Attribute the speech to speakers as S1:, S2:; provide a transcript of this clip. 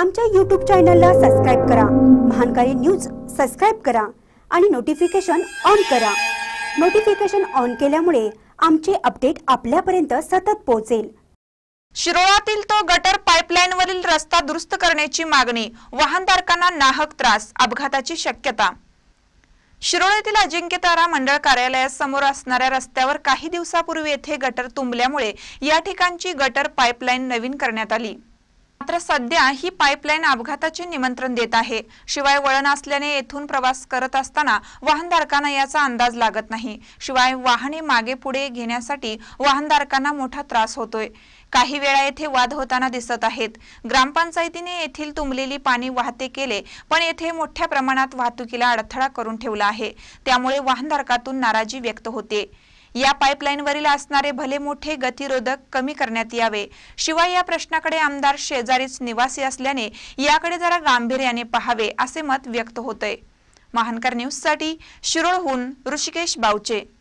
S1: आमच्या यूट्यूब चॅनलला सबस्क्राईब करा महानकारी न्यूज सबस्क्राईब करा आणि नोटिफिकेशन ऑन करा नोटिफिकेशन ऑन केल्यामुळे आमचे अपडेट आपल्यापर्यंत सतत पोहोचेल शिरोळातील तो गटर पाईपलाईनवरील रस्ता
S2: दुरुस्त करण्याची मागणी वाहनधारकांना नाहक त्रास अपघाताची शक्यता शिरोळ्यातील अजिंक्यतारा मंडळ कार्यालयासमोर असणाऱ्या रस्त्यावर काही दिवसापूर्वी येथे गटर तुंबल्यामुळे या ठिकाणची गटर पाईपलाईन नवीन करण्यात आली मात्र सध्या ही पाईपलाईन अपघाताचे निमंत्रण देत आहे शिवाय वळण असल्याने येथून प्रवास करत असताना वाहनधारकांना याचा अंदाज लागत नाही शिवाय वाहने मागे पुढे घेण्यासाठी वाहनधारकांना मोठा त्रास होतोय काही वेळा येथे वाद होताना दिसत आहेत ग्रामपंचायतीने येथील तुंबलेली पाणी वाहते केले पण येथे मोठ्या प्रमाणात वाहतुकीला अडथळा करून ठेवला आहे त्यामुळे वाहनधारकातून नाराजी व्यक्त होते या पाईपलाईनवरील असणारे भले मोठे गतिरोधक कमी करण्यात यावे शिवाय या प्रश्नाकडे आमदार शेजारीच निवासी असल्याने याकडे जरा गांभीर्याने पहावे असे मत व्यक्त होते महानकर न्यूजसाठी शिरोळहून ऋषिकेश बावचे